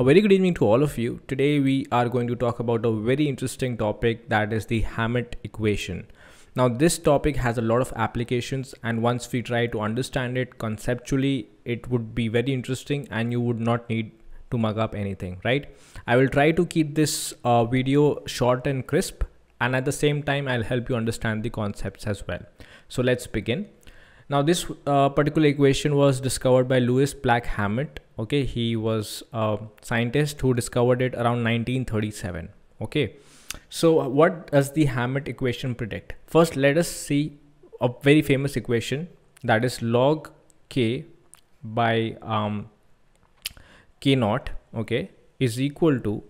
A very good evening to all of you. Today we are going to talk about a very interesting topic that is the Hammett equation. Now this topic has a lot of applications and once we try to understand it conceptually it would be very interesting and you would not need to mug up anything right. I will try to keep this uh, video short and crisp and at the same time I'll help you understand the concepts as well. So let's begin. Now this uh, particular equation was discovered by Lewis Black Hammett. Okay, he was a scientist who discovered it around 1937. Okay, so uh, what does the Hammett equation predict? First, let us see a very famous equation that is log k by um, k naught. Okay, is equal to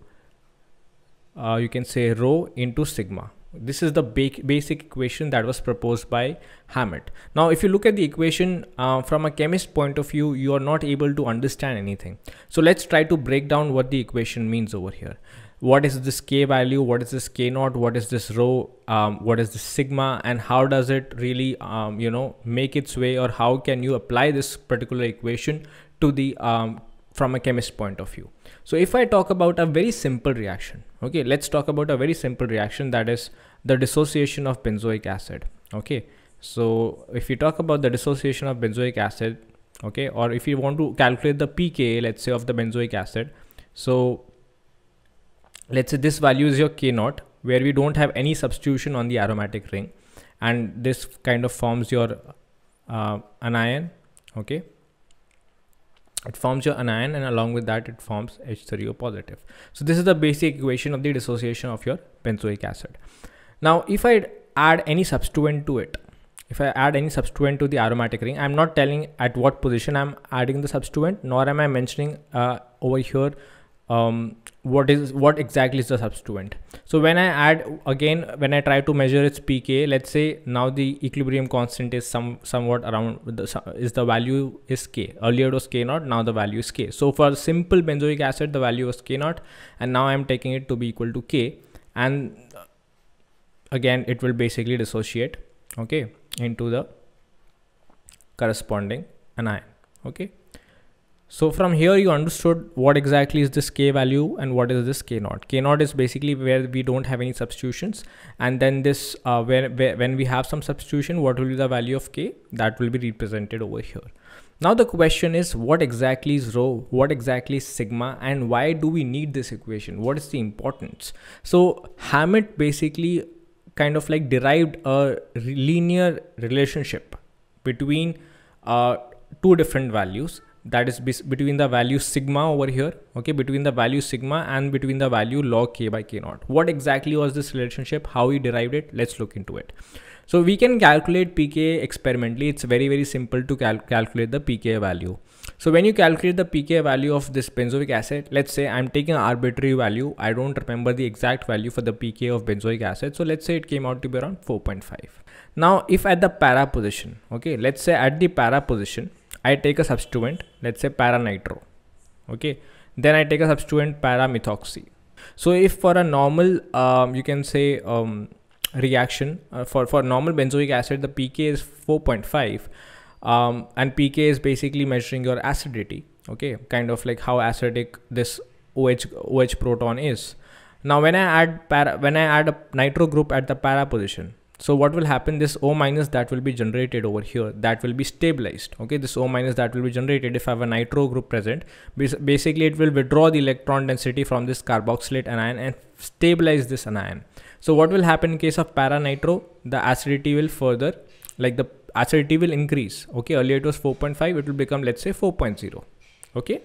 uh, you can say rho into sigma this is the basic equation that was proposed by Hammett. Now, if you look at the equation uh, from a chemist point of view, you are not able to understand anything. So let's try to break down what the equation means over here. What is this K value? What is this K naught? What is this rho? Um, what is this sigma? And how does it really, um, you know, make its way or how can you apply this particular equation to the um, from a chemist point of view? So if I talk about a very simple reaction, okay, let's talk about a very simple reaction that is the dissociation of benzoic acid, okay. So if you talk about the dissociation of benzoic acid, okay, or if you want to calculate the pKa, let's say of the benzoic acid. So let's say this value is your K naught where we don't have any substitution on the aromatic ring and this kind of forms your uh, anion, okay it forms your anion and along with that it forms H3O positive. So this is the basic equation of the dissociation of your benzoic acid. Now if I add any substituent to it, if I add any substituent to the aromatic ring, I'm not telling at what position I'm adding the substituent nor am I mentioning uh, over here um, what is what exactly is the substituent so when i add again when i try to measure its pk let's say now the equilibrium constant is some somewhat around the is the value is k earlier it was k naught now the value is k so for simple benzoic acid the value was k naught and now i'm taking it to be equal to k and uh, again it will basically dissociate okay into the corresponding anion okay so from here you understood what exactly is this K value and what is this K naught. K naught is basically where we don't have any substitutions. And then this, uh, where, where, when we have some substitution, what will be the value of K? That will be represented over here. Now the question is what exactly is rho, what exactly is sigma and why do we need this equation? What is the importance? So Hammett basically kind of like derived a linear relationship between uh, two different values that is between the value sigma over here okay between the value sigma and between the value log k by k naught what exactly was this relationship how we derived it let's look into it so we can calculate pk experimentally it's very very simple to cal calculate the pk value so when you calculate the pk value of this benzoic acid let's say i'm taking an arbitrary value i don't remember the exact value for the pk of benzoic acid so let's say it came out to be around 4.5 now if at the para position okay let's say at the para position I take a substituent, let's say paranitro. Okay. Then I take a substituent paramethoxy. So if for a normal, um, you can say um, reaction uh, for, for normal benzoic acid, the pK is 4.5 um, and pK is basically measuring your acidity. Okay. Kind of like how acidic this OH, OH proton is. Now when I add para, when I add a nitro group at the para position, so what will happen this O minus that will be generated over here that will be stabilized. Okay, this O minus that will be generated if I have a nitro group present. Basically, it will withdraw the electron density from this carboxylate anion and stabilize this anion. So what will happen in case of para nitro? The acidity will further like the acidity will increase. Okay, earlier it was 4.5, it will become let's say 4.0. Okay.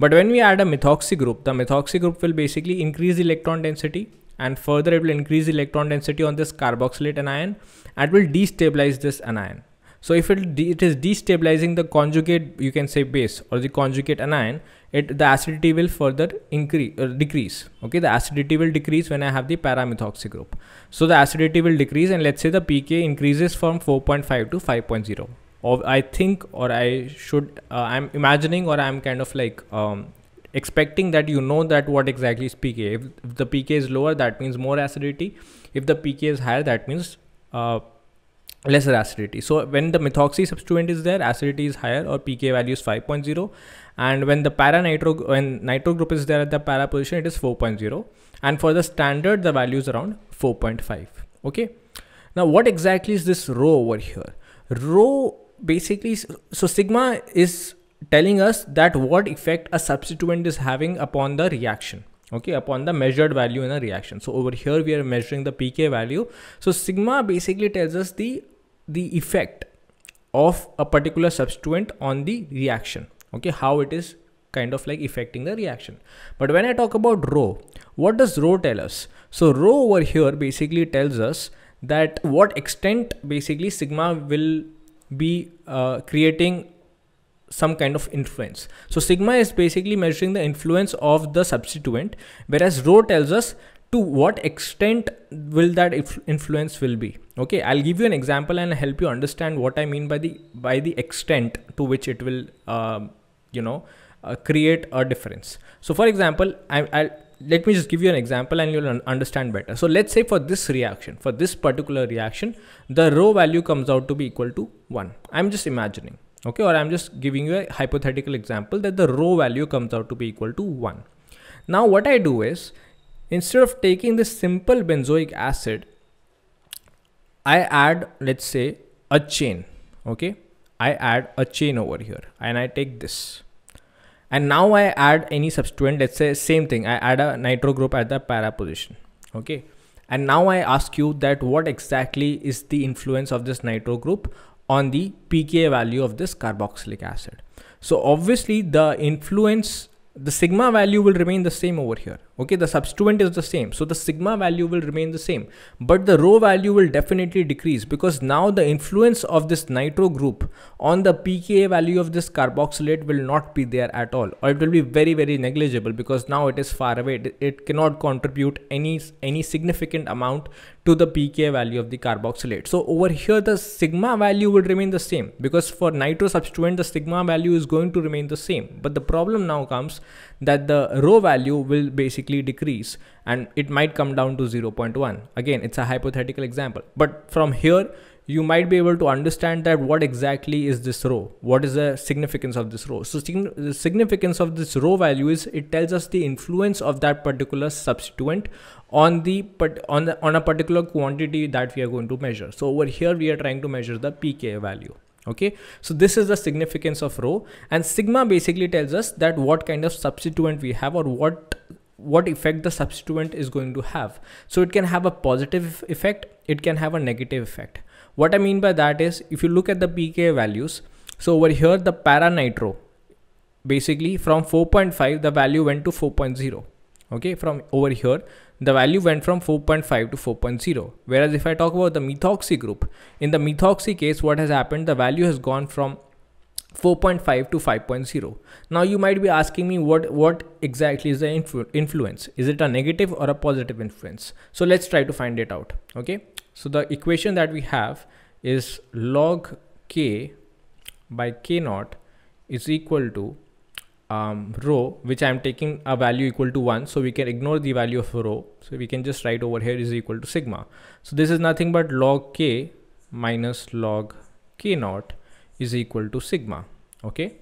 But when we add a methoxy group, the methoxy group will basically increase the electron density and further it will increase electron density on this carboxylate anion and will destabilize this anion. So if it, it is destabilizing the conjugate, you can say base or the conjugate anion, it the acidity will further increase or uh, decrease. Okay, the acidity will decrease when I have the paramethoxy group. So the acidity will decrease, and let's say the pK increases from 4.5 to 5.0. Or I think, or I should, uh, I'm imagining, or I'm kind of like um, expecting that you know that what exactly is pK. If, if the pK is lower, that means more acidity. If the pK is higher, that means uh, lesser acidity. So when the methoxy substituent is there, acidity is higher or pK value is 5.0. And when the para nitro when nitro group is there at the para position, it is 4.0. And for the standard, the value is around 4.5. Okay. Now, what exactly is this rho over here? Rho basically, so sigma is telling us that what effect a substituent is having upon the reaction okay upon the measured value in a reaction so over here we are measuring the pk value so sigma basically tells us the the effect of a particular substituent on the reaction okay how it is kind of like affecting the reaction but when i talk about rho what does rho tell us so rho over here basically tells us that what extent basically sigma will be uh, creating some kind of influence. So sigma is basically measuring the influence of the substituent, whereas rho tells us to what extent will that influence will be. Okay, I'll give you an example and help you understand what I mean by the by the extent to which it will, uh, you know, uh, create a difference. So for example, I, will let me just give you an example and you'll un understand better. So let's say for this reaction, for this particular reaction, the rho value comes out to be equal to one. I'm just imagining okay or i'm just giving you a hypothetical example that the row value comes out to be equal to 1 now what i do is instead of taking this simple benzoic acid i add let's say a chain okay i add a chain over here and i take this and now i add any substituent let's say same thing i add a nitro group at the para position okay and now i ask you that what exactly is the influence of this nitro group on the pK value of this carboxylic acid. So obviously the influence, the sigma value will remain the same over here okay the substituent is the same so the sigma value will remain the same but the rho value will definitely decrease because now the influence of this nitro group on the pka value of this carboxylate will not be there at all or it will be very very negligible because now it is far away it, it cannot contribute any any significant amount to the pka value of the carboxylate so over here the sigma value will remain the same because for nitro substituent the sigma value is going to remain the same but the problem now comes that the row value will basically decrease and it might come down to 0.1. Again, it's a hypothetical example, but from here, you might be able to understand that what exactly is this row what is the significance of this row so the significance of this row value is it tells us the influence of that particular substituent on the but on the on a particular quantity that we are going to measure so over here we are trying to measure the pk value okay so this is the significance of row and sigma basically tells us that what kind of substituent we have or what what effect the substituent is going to have so it can have a positive effect it can have a negative effect what i mean by that is if you look at the pka values so over here the para nitro basically from 4.5 the value went to 4.0 okay from over here the value went from 4.5 to 4.0. Whereas if I talk about the methoxy group, in the methoxy case, what has happened? The value has gone from 4.5 to 5.0. Now you might be asking me what, what exactly is the influ influence? Is it a negative or a positive influence? So let's try to find it out. Okay. So the equation that we have is log k by k naught is equal to um, row which I'm taking a value equal to 1 so we can ignore the value of row so we can just write over here is equal to sigma so this is nothing but log k minus log k naught is equal to sigma okay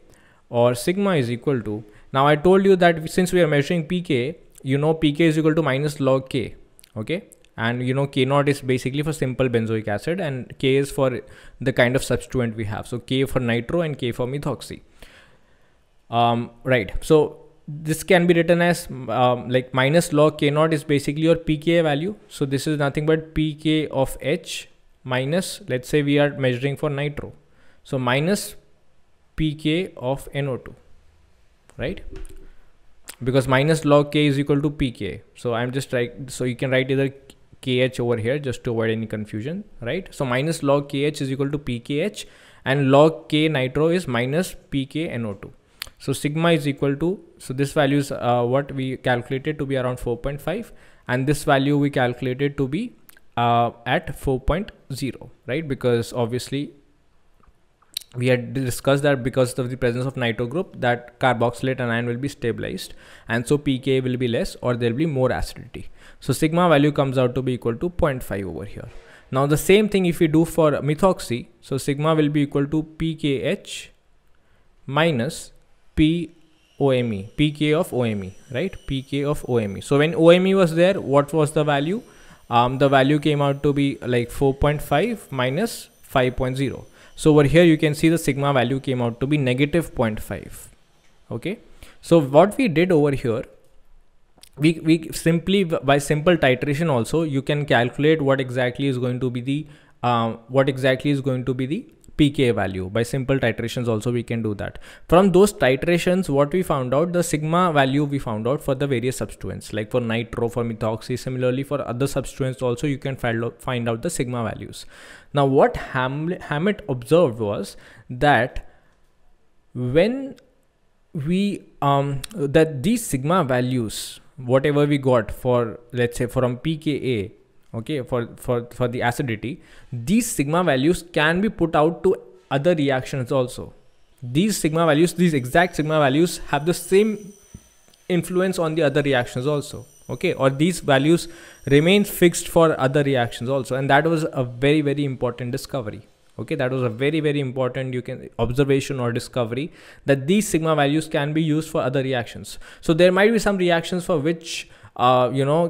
or sigma is equal to now I told you that since we are measuring pk you know pk is equal to minus log k okay and you know k naught is basically for simple benzoic acid and k is for the kind of substituent we have so k for nitro and k for methoxy um, right. So this can be written as um, like minus log k naught is basically your pka value. So this is nothing but pk of h minus, let's say we are measuring for nitro. So minus pk of NO2, right? Because minus log k is equal to pk. So I'm just like, so you can write either kh over here just to avoid any confusion, right? So minus log kh is equal to pkh and log k nitro is minus pk NO2. So sigma is equal to, so this value is uh, what we calculated to be around 4.5 and this value we calculated to be uh, at 4.0, right? Because obviously we had discussed that because of the presence of nitro group that carboxylate anion will be stabilized and so pKa will be less or there will be more acidity. So sigma value comes out to be equal to 0.5 over here. Now the same thing if we do for methoxy, so sigma will be equal to pKh minus P OME, PK of OME, right? PK of OME. So when OME was there, what was the value? Um, the value came out to be like 4.5 minus 5.0. So over here, you can see the sigma value came out to be negative 0.5. Okay. So what we did over here, we, we simply by simple titration also, you can calculate what exactly is going to be the, um, what exactly is going to be the pK value. By simple titrations also we can do that. From those titrations what we found out the sigma value we found out for the various substituents like for nitro for methoxy similarly for other substituents also you can find out, find out the sigma values. Now what Ham Hammett observed was that when we um, that these sigma values whatever we got for let's say from pKa okay for for for the acidity these sigma values can be put out to other reactions also these sigma values these exact sigma values have the same influence on the other reactions also okay or these values remain fixed for other reactions also and that was a very very important discovery okay that was a very very important you can observation or discovery that these sigma values can be used for other reactions so there might be some reactions for which uh, you know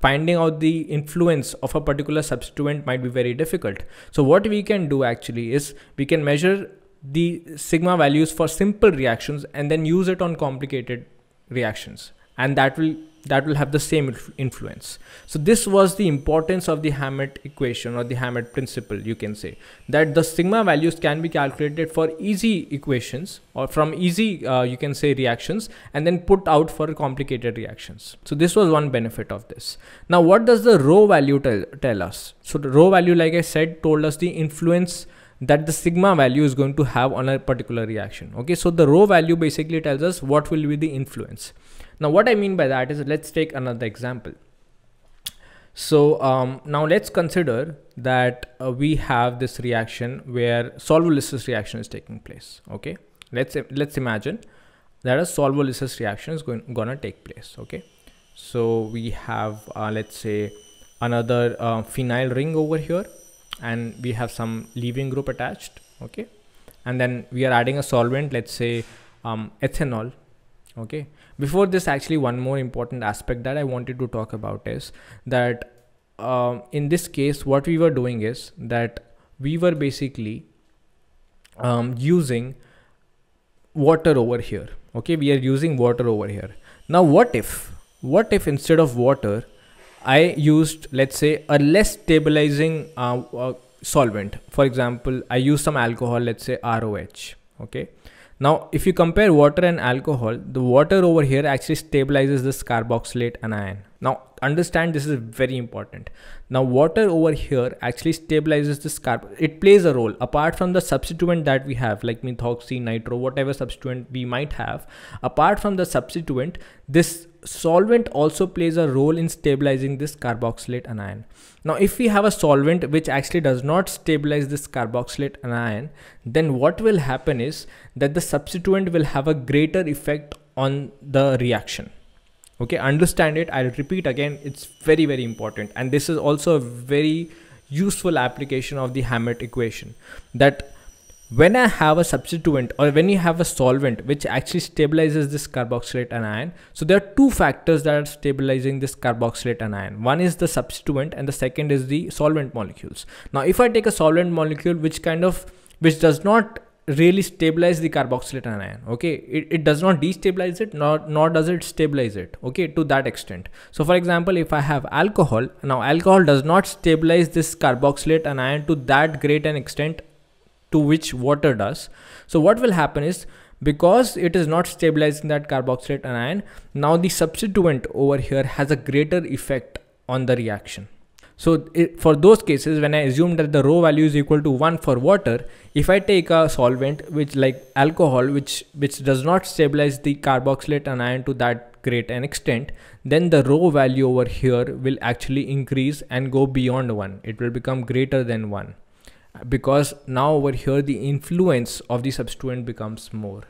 finding out the influence of a particular substituent might be very difficult. So what we can do actually is we can measure the sigma values for simple reactions and then use it on complicated reactions and that will that will have the same influence. So this was the importance of the Hammett equation or the Hammett principle, you can say that the sigma values can be calculated for easy equations or from easy, uh, you can say reactions and then put out for complicated reactions. So this was one benefit of this. Now, what does the rho value tell, tell us? So the rho value, like I said, told us the influence that the sigma value is going to have on a particular reaction. Okay, so the rho value basically tells us what will be the influence. Now, what I mean by that is let's take another example. So um, now let's consider that uh, we have this reaction where solvolysis reaction is taking place. Okay, let's let's imagine that a solvolysis reaction is going gonna take place. Okay, so we have uh, let's say another uh, phenyl ring over here, and we have some leaving group attached. Okay, and then we are adding a solvent, let's say um, ethanol okay before this actually one more important aspect that i wanted to talk about is that um, in this case what we were doing is that we were basically um, using water over here okay we are using water over here now what if what if instead of water i used let's say a less stabilizing uh, uh, solvent for example i use some alcohol let's say roh okay now, if you compare water and alcohol, the water over here actually stabilizes this carboxylate anion. Now, understand this is very important. Now, water over here actually stabilizes this carb. It plays a role apart from the substituent that we have, like methoxy, nitro, whatever substituent we might have. Apart from the substituent, this solvent also plays a role in stabilizing this carboxylate anion. Now, if we have a solvent which actually does not stabilize this carboxylate anion, then what will happen is that the substituent will have a greater effect on the reaction. Okay, understand it. I'll repeat again. It's very, very important. And this is also a very useful application of the Hammett equation that when I have a substituent or when you have a solvent which actually stabilizes this carboxylate anion. So there are two factors that are stabilizing this carboxylate anion. One is the substituent and the second is the solvent molecules. Now if I take a solvent molecule which kind of which does not really stabilize the carboxylate anion okay it, it does not destabilize it nor, nor does it stabilize it okay to that extent so for example if i have alcohol now alcohol does not stabilize this carboxylate anion to that great an extent to which water does. So what will happen is because it is not stabilizing that carboxylate anion, now the substituent over here has a greater effect on the reaction. So it, for those cases, when I assume that the rho value is equal to one for water, if I take a solvent which like alcohol, which which does not stabilize the carboxylate anion to that great an extent, then the rho value over here will actually increase and go beyond one. It will become greater than one because now over here the influence of the substituent becomes more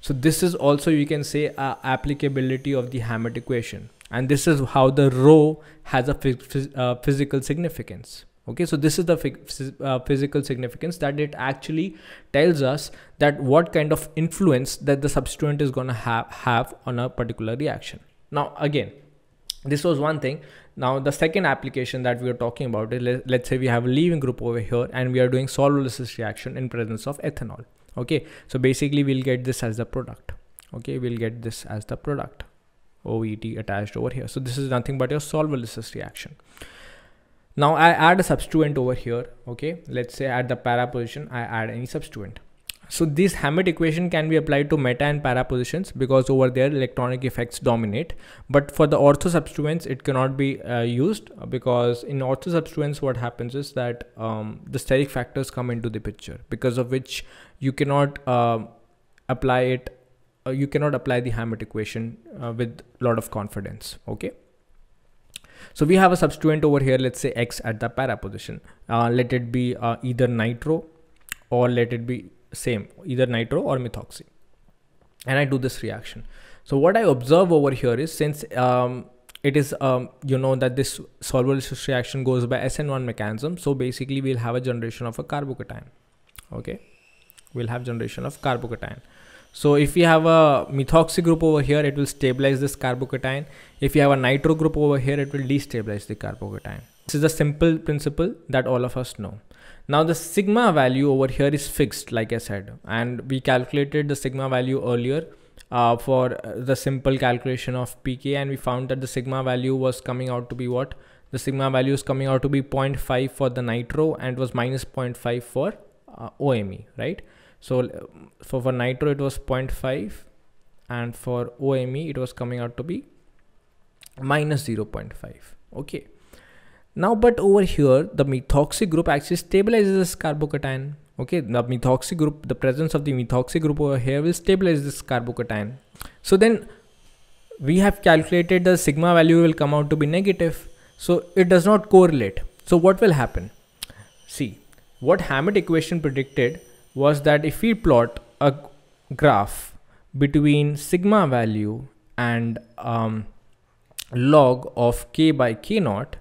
so this is also you can say uh, applicability of the Hammett equation and this is how the rho has a phys uh, physical significance okay so this is the phys uh, physical significance that it actually tells us that what kind of influence that the substituent is going to have have on a particular reaction now again this was one thing now the second application that we are talking about is let's say we have a leaving group over here and we are doing solvolysis reaction in presence of ethanol okay so basically we'll get this as the product okay we'll get this as the product oet attached over here so this is nothing but your solvolysis reaction now i add a substituent over here okay let's say at the para position i add any substituent so this Hammett equation can be applied to meta and para positions because over there electronic effects dominate. But for the ortho substituents, it cannot be uh, used because in ortho substituents, what happens is that um, the steric factors come into the picture because of which you cannot uh, apply it. Uh, you cannot apply the Hammett equation uh, with a lot of confidence. Okay. So we have a substituent over here, let's say X at the para position. Uh, let it be uh, either nitro or let it be same either nitro or methoxy and I do this reaction. So what I observe over here is since um, it is um, you know that this solvolysis reaction goes by SN1 mechanism. So basically we'll have a generation of a carbocation. Okay, we'll have generation of carbocation. So if we have a methoxy group over here, it will stabilize this carbocation. If you have a nitro group over here, it will destabilize the carbocation. This is a simple principle that all of us know. Now the sigma value over here is fixed, like I said, and we calculated the sigma value earlier uh, for uh, the simple calculation of pk and we found that the sigma value was coming out to be what? The sigma value is coming out to be 0.5 for the nitro and it was minus 0.5 for uh, OME, right? So for nitro, it was 0.5 and for OME, it was coming out to be minus 0.5, okay? Now, but over here, the methoxy group actually stabilizes this carbocation. Okay, the methoxy group, the presence of the methoxy group over here will stabilize this carbocation. So then we have calculated the sigma value will come out to be negative. So it does not correlate. So what will happen? See, what Hammett equation predicted was that if we plot a graph between sigma value and um, log of k by k naught,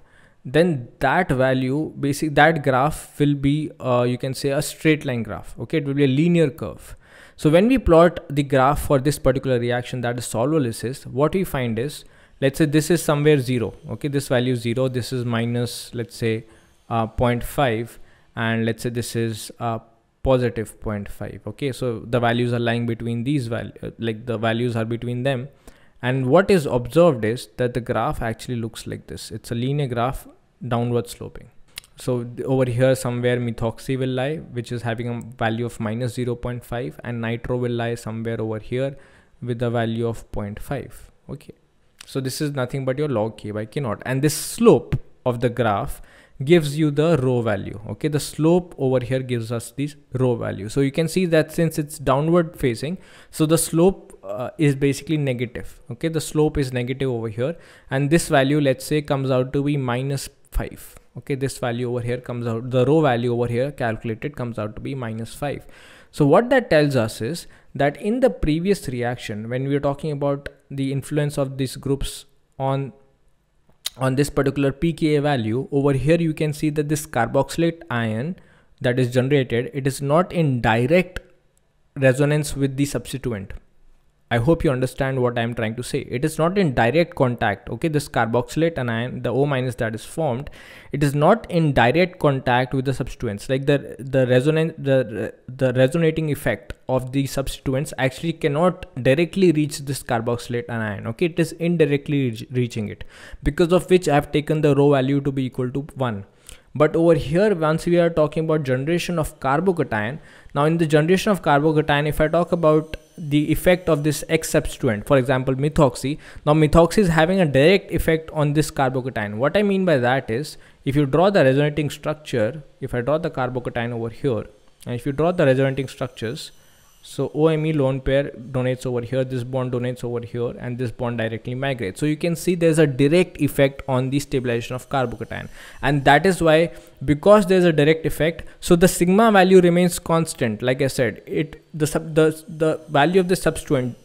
then that value basic that graph will be uh, you can say a straight line graph okay it will be a linear curve so when we plot the graph for this particular reaction that is solvolysis what we find is let's say this is somewhere zero okay this value zero this is minus let's say uh, 0.5 and let's say this is uh, positive 0.5 okay so the values are lying between these values uh, like the values are between them and what is observed is that the graph actually looks like this. It's a linear graph downward sloping. So over here somewhere methoxy will lie, which is having a value of minus 0.5 and nitro will lie somewhere over here with a value of 0.5. Okay. So this is nothing but your log k by k naught. And this slope of the graph gives you the row value. Okay. The slope over here gives us this row value. So you can see that since it's downward facing, so the slope uh, is basically negative okay the slope is negative over here and this value let's say comes out to be minus 5 okay this value over here comes out the row value over here calculated comes out to be minus 5 so what that tells us is that in the previous reaction when we are talking about the influence of these groups on on this particular pka value over here you can see that this carboxylate ion that is generated it is not in direct resonance with the substituent I hope you understand what I'm trying to say. It is not in direct contact, okay? This carboxylate anion, the O minus that is formed, it is not in direct contact with the substituents. Like the the resonant the the resonating effect of the substituents actually cannot directly reach this carboxylate anion, okay? It is indirectly re reaching it, because of which I have taken the rho value to be equal to one. But over here, once we are talking about generation of carbocation, now in the generation of carbocation, if I talk about the effect of this X substituent, for example, methoxy. Now, methoxy is having a direct effect on this carbocation. What I mean by that is, if you draw the resonating structure, if I draw the carbocation over here, and if you draw the resonating structures, so OME lone pair donates over here, this bond donates over here, and this bond directly migrates. So you can see there's a direct effect on the stabilization of carbocation. And that is why, because there's a direct effect, so the sigma value remains constant. Like I said, it the sub, the, the value of the substituent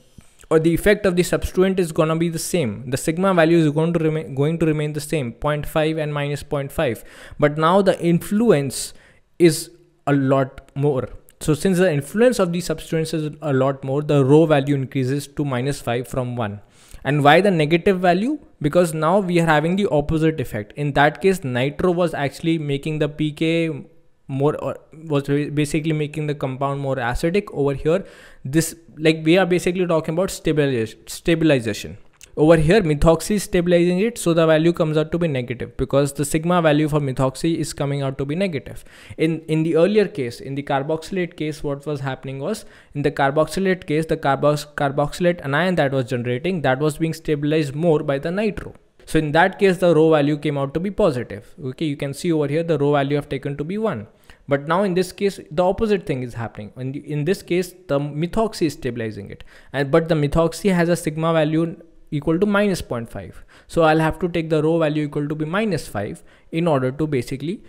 or the effect of the substituent is gonna be the same. The sigma value is going to remain going to remain the same, 0.5 and minus 0.5. But now the influence is a lot more so since the influence of these substituents is a lot more, the rho value increases to minus 5 from 1. And why the negative value? Because now we are having the opposite effect. In that case, nitro was actually making the pK more or was basically making the compound more acidic over here. This like we are basically talking about stabilization. stabilization over here methoxy is stabilizing it so the value comes out to be negative because the sigma value for methoxy is coming out to be negative in in the earlier case in the carboxylate case what was happening was in the carboxylate case the carbox carboxylate anion that was generating that was being stabilized more by the nitro so in that case the rho value came out to be positive okay you can see over here the rho value have taken to be 1 but now in this case the opposite thing is happening in, the, in this case the methoxy is stabilizing it and but the methoxy has a sigma value equal to minus 0.5. So I'll have to take the row value equal to be minus 5 in order to basically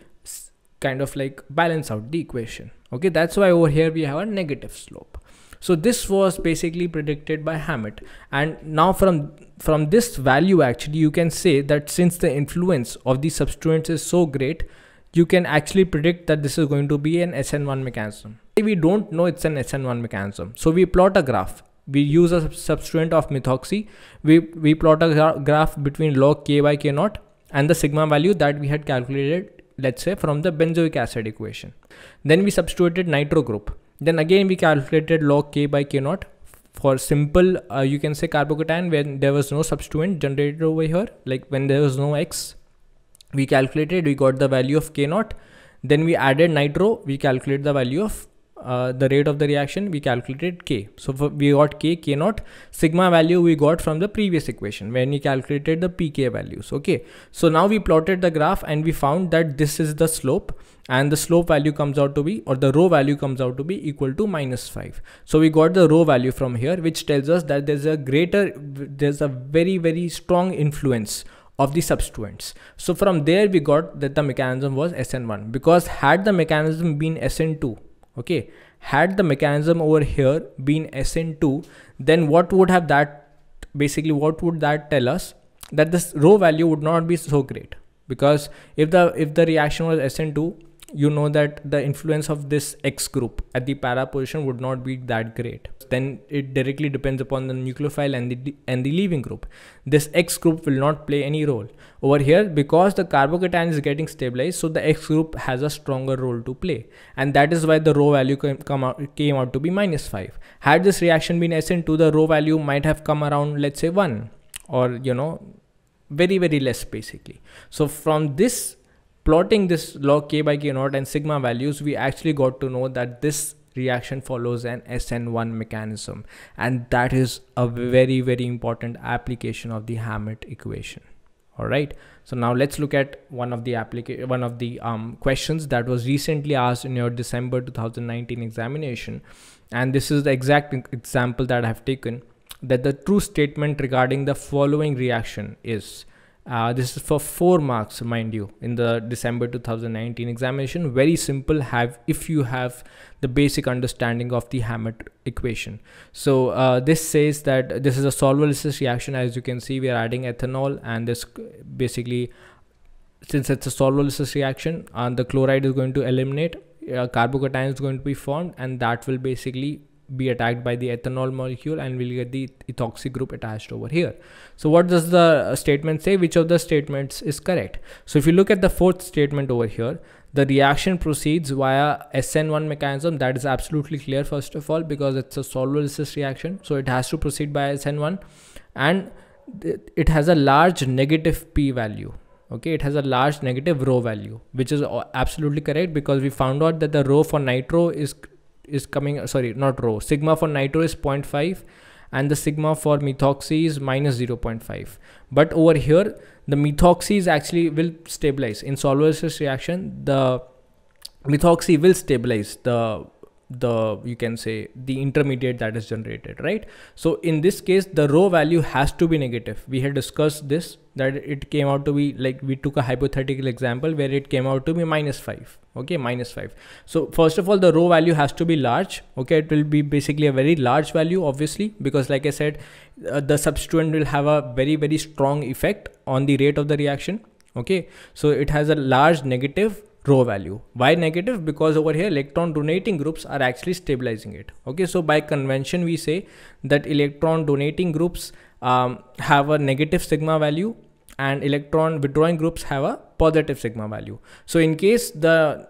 kind of like balance out the equation. Okay, that's why over here we have a negative slope. So this was basically predicted by Hammett and now from from this value actually you can say that since the influence of these substituents is so great you can actually predict that this is going to be an SN1 mechanism. We don't know it's an SN1 mechanism. So we plot a graph we use a substituent of methoxy we we plot a gra graph between log k by k naught and the sigma value that we had calculated let's say from the benzoic acid equation then we substituted nitro group then again we calculated log k by k naught for simple uh, you can say carbocation when there was no substituent generated over here like when there was no x we calculated we got the value of k naught then we added nitro we calculate the value of uh, the rate of the reaction we calculated k so we got k k naught sigma value we got from the previous equation when we calculated the pk values okay so now we plotted the graph and we found that this is the slope and the slope value comes out to be or the row value comes out to be equal to minus 5 so we got the row value from here which tells us that there's a greater there's a very very strong influence of the substituents. So from there we got that the mechanism was SN1 because had the mechanism been SN2 okay had the mechanism over here been sn2 then what would have that basically what would that tell us that this row value would not be so great because if the if the reaction was sn2 you know that the influence of this x group at the para position would not be that great then it directly depends upon the nucleophile and the and the leaving group. This X group will not play any role. Over here, because the carbocation is getting stabilized, so the X group has a stronger role to play. And that is why the rho value came, come out, came out to be minus 5. Had this reaction been SN2, the rho value might have come around, let's say 1 or, you know, very, very less basically. So from this plotting this log k by k naught and sigma values, we actually got to know that this reaction follows an SN1 mechanism and that is a very very important application of the Hammett equation all right so now let's look at one of the application one of the um, questions that was recently asked in your December 2019 examination and this is the exact example that I have taken that the true statement regarding the following reaction is uh, this is for four marks, mind you, in the December 2019 examination. Very simple. Have if you have the basic understanding of the Hammett equation. So uh, this says that this is a solvolysis reaction. As you can see, we are adding ethanol, and this basically, since it's a solvolysis reaction, and uh, the chloride is going to eliminate, uh, carbocation is going to be formed, and that will basically be attacked by the ethanol molecule and we'll get the ethoxy group attached over here. So what does the uh, statement say? Which of the statements is correct? So if you look at the fourth statement over here, the reaction proceeds via SN1 mechanism. That is absolutely clear first of all because it's a solvolysis reaction. So it has to proceed by SN1 and it has a large negative p value okay it has a large negative rho value which is uh, absolutely correct because we found out that the rho for nitro is is coming sorry not rho sigma for nitro is 0.5 and the sigma for methoxy is minus 0.5 but over here the methoxy is actually will stabilize in solvolysis reaction the methoxy will stabilize the the you can say the intermediate that is generated right so in this case the row value has to be negative we had discussed this that it came out to be like we took a hypothetical example where it came out to be minus 5 okay minus 5 so first of all the row value has to be large okay it will be basically a very large value obviously because like i said uh, the substituent will have a very very strong effect on the rate of the reaction okay so it has a large negative rho value. Why negative? Because over here electron donating groups are actually stabilizing it. Okay, so by convention we say that electron donating groups um, have a negative sigma value and electron withdrawing groups have a positive sigma value. So in case the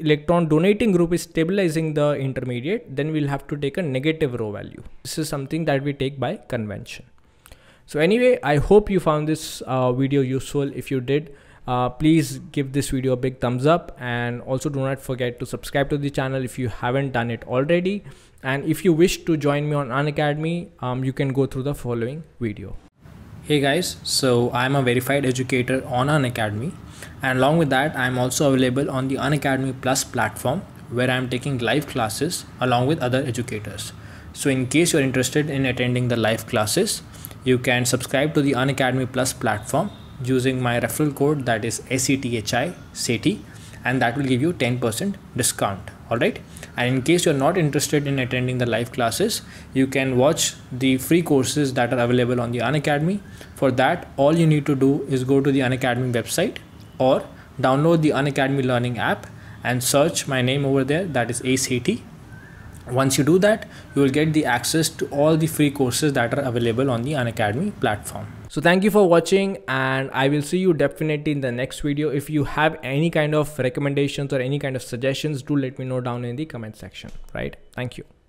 electron donating group is stabilizing the intermediate, then we'll have to take a negative rho value. This is something that we take by convention. So anyway, I hope you found this uh, video useful. If you did, uh, please give this video a big thumbs up and also do not forget to subscribe to the channel if you haven't done it already and if you wish to join me on unacademy um, you can go through the following video hey guys so i'm a verified educator on unacademy and along with that i'm also available on the unacademy plus platform where i'm taking live classes along with other educators so in case you're interested in attending the live classes you can subscribe to the unacademy plus platform using my referral code that is SETHI SETI and that will give you 10% discount all right and in case you're not interested in attending the live classes you can watch the free courses that are available on the unacademy for that all you need to do is go to the unacademy website or download the unacademy learning app and search my name over there that is ACT once you do that you will get the access to all the free courses that are available on the unacademy platform so thank you for watching and I will see you definitely in the next video. If you have any kind of recommendations or any kind of suggestions, do let me know down in the comment section, right? Thank you.